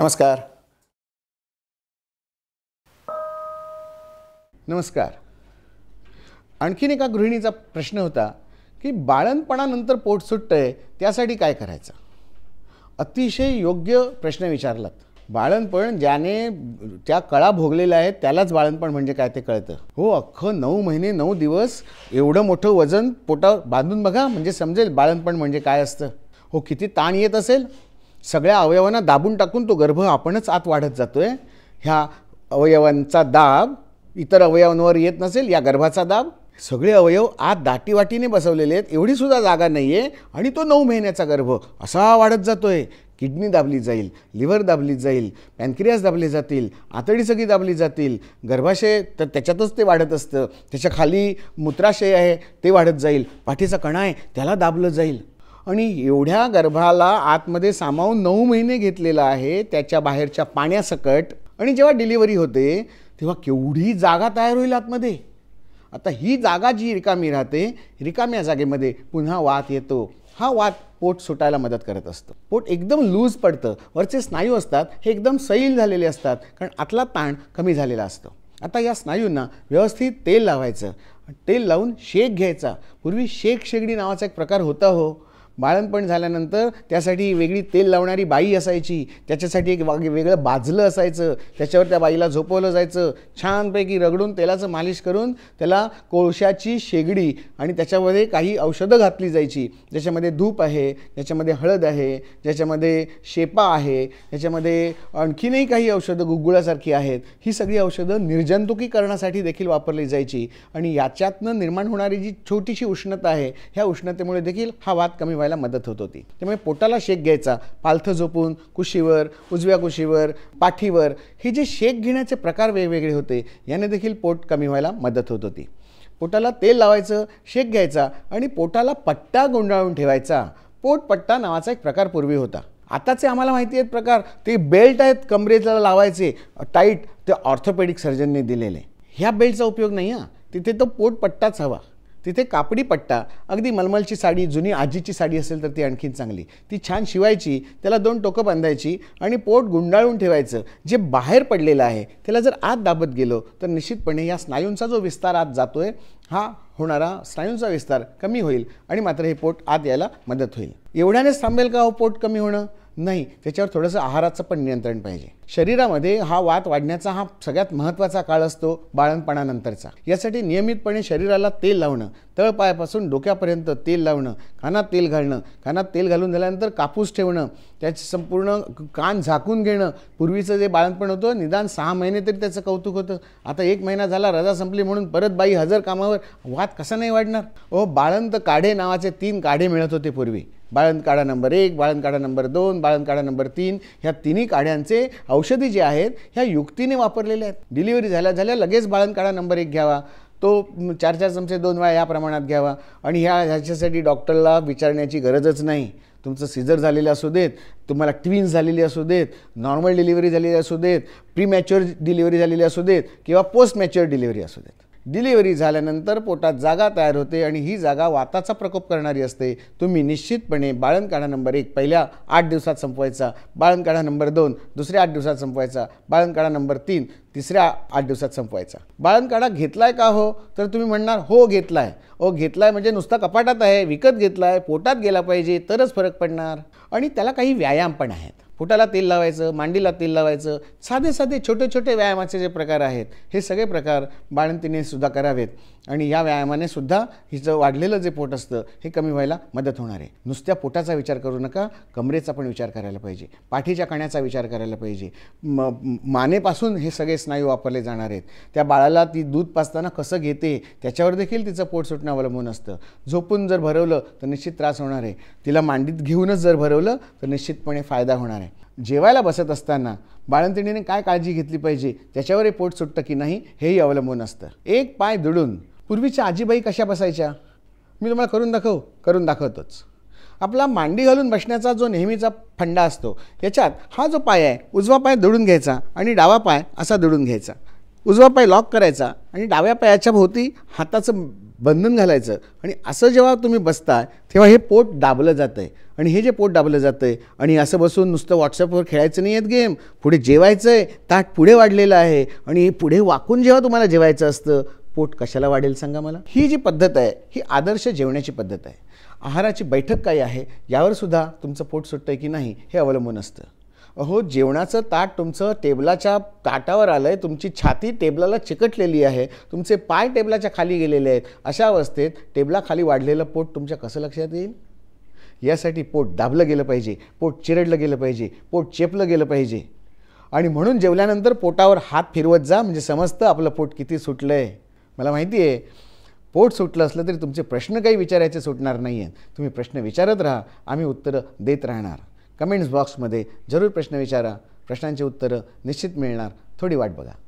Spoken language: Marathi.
नमस्कार नमस्कार आणखीन एका गृहिणीचा प्रश्न होता की बाळणपणानंतर पोट सुटतंय त्यासाठी काय करायचं अतिशय योग्य प्रश्न विचारलात बाळणपण ज्याने त्या कळा भोगलेल्या आहेत त्यालाच बाळणपण म्हणजे काय ते कळतं हो अख्खं नऊ महिने नऊ दिवस एवढं मोठं वजन पोटा बांधून बघा म्हणजे समजेल बाळणपण म्हणजे काय असतं हो किती ताण येत असेल सगळ्या अवयवांना दाबून टाकून तो गर्भ आपणच आत वाढत जातो आहे ह्या अवयवांचा दाब इतर अवयवांवर येत नसेल या गर्भाचा दाब सगळे अवयव आत दाटीवाटीने बसवलेले आहेत एवढीसुद्धा जागा नाही आहे आणि तो नऊ महिन्याचा गर्भ असा वाढत जातो आहे किडनी दाबली जाईल लिव्हर दाबली जाईल पॅनक्रियास दाबले जातील आतडी सगळी दाबली जातील गर्भाशय तर त्याच्यातच ते वाढत असतं त्याच्या खाली मूत्राशय आहे ते वाढत जाईल पाठीचा कणा आहे त्याला दाबलं जाईल आणि एवढ्या गर्भाला आतमध्ये सामावून नऊ महिने घेतलेला आहे त्याच्या बाहेरच्या पाण्यासकट आणि जेव्हा डिलिव्हरी होते तेव्हा केवढी जागा तयार होईल आतमध्ये आता ही जागा जी रिकामी राहते रिकाम्या जागेमध्ये पुन्हा वात येतो हा वात पोट सुटायला मदत करत असतं पोट एकदम लूज पडतं वरचे स्नायू असतात हे एकदम सैल झालेले असतात कारण आतला ताण कमी झालेला असतो आता या स्नायूंना व्यवस्थित तेल लावायचं तेल लावून शेक घ्यायचा पूर्वी शेक शेगडी नावाचा एक प्रकार होता हो बाळणपण झाल्यानंतर त्यासाठी वेगळी तेल लावणारी बाई असायची त्याच्यासाठी एक वेगळं बाजलं असायचं त्याच्यावर त्या बाईला झोपवलं जायचं छानपैकी रगडून तेलाचं मालिश करून त्याला कोळशाची शेगडी आणि त्याच्यामध्ये काही औषधं घातली जायची ज्याच्यामध्ये धूप आहे ज्याच्यामध्ये हळद आहे ज्याच्यामध्ये शेपा आहे ज्याच्यामध्ये आणखीनही काही औषधं गुगुळासारखी आहेत ही सगळी औषधं निर्जंतुकीकरणासाठी देखील वापरली जायची आणि याच्यातनं निर्माण होणारी जी छोटीशी उष्णता आहे ह्या उष्णतेमुळे देखील हा वाद कमी व्हायला व्हायला मदत होत होती त्यामुळे पोटाला शेक घ्यायचा पालथं झोपून कुशीवर उजव्या कुशीवर पाठीवर हे जे शेक घेण्याचे प्रकार वेगवेगळे होते याने देखील पोट कमी व्हायला मदत होत होती पोटाला तेल लावायचं शेक घ्यायचा आणि पोटाला पट्टा गोंडाळून ठेवायचा पोट पट्टा नावाचा एक प्रकार पूर्वी होता आताचे आम्हाला माहिती आहेत प्रकार ते बेल्ट आहेत कमरेला लावायचे टाईट ते ऑर्थोपेडिक सर्जनने दिलेले ह्या बेल्टचा उपयोग नाही हा तिथे तो पोट पट्टाच हवा तिथे कापडी पट्टा अगदी मलमलची साडी जुनी आजीची साडी असेल तर ती आणखीन चांगली ती छान शिवायची त्याला दोन टोकं बांधायची आणि पोट गुंडाळून ठेवायचं जे बाहेर पडलेलं आहे त्याला जर आत दाबत गेलो तर निश्चितपणे या स्नायूंचा जो विस्तार आत जातो आहे हा होणारा स्नायूंचा विस्तार कमी होईल आणि मात्र हे पोट आत यायला मदत होईल एवढ्यानेच थांबेल का हो पोट कमी होणं नाही त्याच्यावर थोडंसं आहाराचं पण नियंत्रण पाहिजे शरीरामध्ये हा वात वाढण्याचा हा सगळ्यात महत्त्वाचा काळ असतो बाळणपणानंतरचा यासाठी नियमितपणे शरीराला तेल लावणं तळपायापासून डोक्यापर्यंत तेल लावणं कानात तेल घालणं खानात तेल घालून झाल्यानंतर कापूस ठेवणं त्याचे संपूर्ण कान झाकून घेणं पूर्वीचं जे बाळणपण होतं निदान सहा महिने तरी त्याचं कौतुक होतं आता एक महिना झाला रजा संपली म्हणून परत बाई हजर कामावर वाद कसा नाही वाढणार ओ बाळंत काढे नावाचे तीन काढे मिळत होते पूर्वी काढा नंबर एक काढा नंबर दोन बाळणकाडा नंबर तीन ह्या तिन्ही काढ्यांचे औषधी जे आहेत ह्या युक्तीने वापरलेल्या आहेत डिलिव्हरी झाल्या झाल्या लगेच काढा नंबर एक घ्यावा तो चार चार चमचे दोन वेळा या प्रमाणात घ्यावा आणि ह्या ह्याच्यासाठी डॉक्टरला विचारण्याची गरजच नाही तुमचं सिझर झालेलं असू देत तुम्हाला ट्विन्स झालेली असू देत नॉर्मल डिलिव्हरी झालेली असू देत प्री मॅच्युअर डिलिव्हरी झालेली असू देत किंवा पोस्ट मॅच्युअर डिलिव्हरी असू देत डिलिव्हरी झाल्यानंतर पोटात जागा तयार होते आणि ही जागा वाताचा प्रकोप करणारी असते तुम्ही निश्चितपणे बाळणकाढा नंबर एक पहिल्या आठ दिवसात संपवायचा बाळणकाढा नंबर दोन दुसऱ्या आठ दिवसात संपवायचा बाळणकाढा नंबर तीन तिसऱ्या आठ दिवसात संपवायचा बाळणकाढा घेतला आहे का हो तर तुम्ही म्हणणार हो घेतला आहे ओ घेतला आहे म्हणजे नुसता कपाटात आहे विकत घेतला आहे पोटात गेला पाहिजे तरच फरक पडणार आणि त्याला काही व्यायाम पण आहेत फुटाला तेल लावायचं मांडीला तेल लावायचं साधे साधे छोटे छोटे व्यायामाचे जे प्रकार आहेत हे सगळे प्रकार बाळंतीने सुद्धा करावेत आणि या व्यायामाने सुद्धा हिचं वाढलेलं जे पोट असतं हे कमी व्हायला मदत होणार आहे नुसत्या पोटाचा विचार करू नका कमरेचा पण विचार करायला पाहिजे पाठीच्या कण्याचा विचार करायला पाहिजे म मानेपासून हे सगळे स्नायू वापरले जाणार आहेत त्या बाळाला ती दूध पाचताना कसं घेते त्याच्यावर देखील तिचं पोट सुटणं अवलंबून असतं झोपून जर भरवलं तर निश्चित त्रास होणार आहे तिला मांडीत घेऊनच जर भरवलं तर निश्चितपणे फायदा होणार आहे जेवायला बसत असताना बाळंतिणीने काय काळजी घेतली पाहिजे त्याच्यावरही पोट सुटतं की नाही हेही अवलंबून असतं एक पाय दुडून पूर्वीच्या आजीबाई कशा बसायच्या मी तुम्हाला करून दाखव करून दाखवतोच आपला मांडी घालून बसण्याचा जो नेहमीचा फंडा असतो याच्यात हा जो पाय आहे उजवा पाय दडून घ्यायचा आणि डावा पाय असा दडून घ्यायचा उजवा पाय लॉक करायचा आणि डाव्या पायाच्या भोवती हाताचं बंधन घालायचं आणि असं जेव्हा तुम्ही बसता तेव्हा हे पोट दाबलं जातं आहे आणि हे जे पोट दाबलं जातं आहे आणि असं बसून नुसतं व्हॉट्सअपवर खेळायचं नाही आहेत गेम पुढे जेवायचं आहे ताट पुढे वाढलेलं आहे आणि पुढे वाकून जेव्हा तुम्हाला जेवायचं असतं पोट कशाला वाढेल सांगा मला ही जी पद्धत आहे ही आदर्श जेवण्याची पद्धत आहे आहाराची बैठक काय आहे यावर सुद्धा तुमचं पोट सुटतं आहे की नाही हे अवलंबून असतं अहो जेवणाचं ताट तुमचं टेबलाच्या ताटावर आलं आहे तुमची छाती टेबलाला चिकटलेली आहे तुमचे पाय टेबलाच्या खाली गेलेले आहेत अशा अवस्थेत टेबलाखाली वाढलेलं पोट तुमच्या कसं लक्षात येईल यासाठी पोट दाबलं गेलं पाहिजे पोट चिरडलं गेलं पाहिजे पोट चेपलं गेलं पाहिजे आणि म्हणून जेवल्यानंतर पोटावर हात फिरवत जा म्हणजे समजतं आपलं पोट किती सुटलं आहे मला माहिती आहे पोट सुटलं असलं तरी तुमचे प्रश्न काही विचारायचे सुटणार नाही आहेत तुम्ही प्रश्न विचारत राहा आम्ही उत्तरं देत राहणार कमेंट्स बॉक्समध्ये जरूर प्रश्न विचारा प्रश्नांची उत्तरं निश्चित मिळणार थोडी वाट बघा